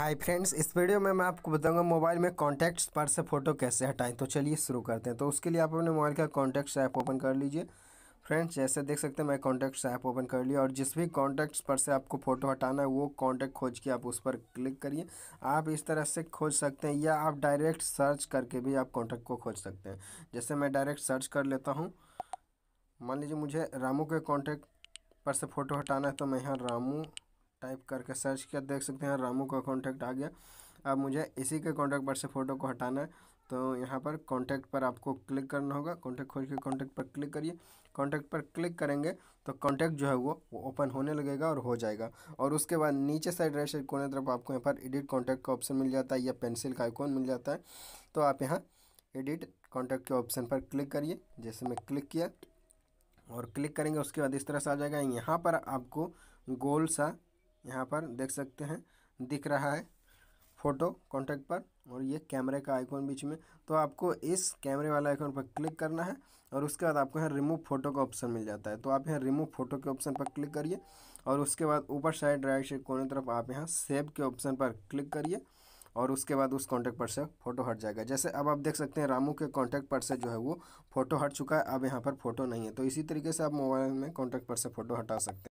hi friends इस video में मैं आपको बताऊंगा मोबाइल में कॉन्टैक्ट्स पर से फ़ोटो कैसे हटाएं तो चलिए शुरू करते हैं तो उसके लिए आप अपने मोबाइल का कॉन्टैक्ट्स ऐप ओपन कर लीजिए फ्रेंड्स जैसे देख सकते हैं मैं कॉन्टैक्ट्स ऐप ओपन कर लिया और जिस भी कॉन्टैक्ट्स पर से आपको फ़ोटो हटाना है वो कॉन्टैक्ट खोज के आप उस पर क्लिक करिए आप इस तरह से खोज सकते हैं या आप डायरेक्ट सर्च करके भी आप कॉन्टैक्ट को खोज सकते हैं जैसे मैं डायरेक्ट सर्च कर लेता हूँ मान लीजिए मुझे रामू के कॉन्टैक्ट पर से फ़ोटो हटाना है तो मैं यहाँ रामू टाइप करके सर्च किया देख सकते हैं रामू का कॉन्टैक्ट आ गया अब मुझे इसी के कॉन्टैक्ट पर से फ़ोटो को हटाना है तो यहाँ पर कॉन्टैक्ट पर आपको क्लिक करना होगा कॉन्टैक्ट खोज के कॉन्टैक्ट पर क्लिक करिए कॉन्टैक्ट पर क्लिक करेंगे तो कॉन्टैक्ट जो है वो ओपन होने लगेगा और हो जाएगा और उसके बाद नीचे साइड रह कोने तरफ आपको यहाँ पर एडिट कॉन्टैक्ट का ऑप्शन मिल जाता है या पेंसिल का आइकॉन मिल जाता है तो आप यहाँ एडिट कॉन्टैक्ट के ऑप्शन पर क्लिक करिए जैसे मैं क्लिक किया और क्लिक करेंगे उसके बाद इस तरह से आ जाएगा यहाँ पर आपको गोल सा यहाँ पर देख सकते हैं दिख रहा है फ़ोटो कॉन्टैक्ट पर और ये कैमरे का आइकॉन बीच में तो आपको इस कैमरे वाला आइकॉन पर क्लिक करना है और उसके बाद आपको यहाँ रिमूव फोटो का ऑप्शन मिल जाता है तो आप यहाँ रिमूव फोटो के ऑप्शन पर क्लिक करिए और उसके बाद ऊपर साइड राइट साइड कोने तरफ आप यहाँ सेव के ऑप्शन पर क्लिक करिए और उसके बाद उस कॉन्टैक्ट पर से फ़ोटो हट जाएगा जैसे अब आप देख सकते हैं रामू के कॉन्टैक्ट पर से जो है वो फ़ोटो हट चुका है अब यहाँ पर फ़ोटो नहीं है तो इसी तरीके से आप मोबाइल में कॉन्टैक्ट पर से फ़ोटो हटा सकते हैं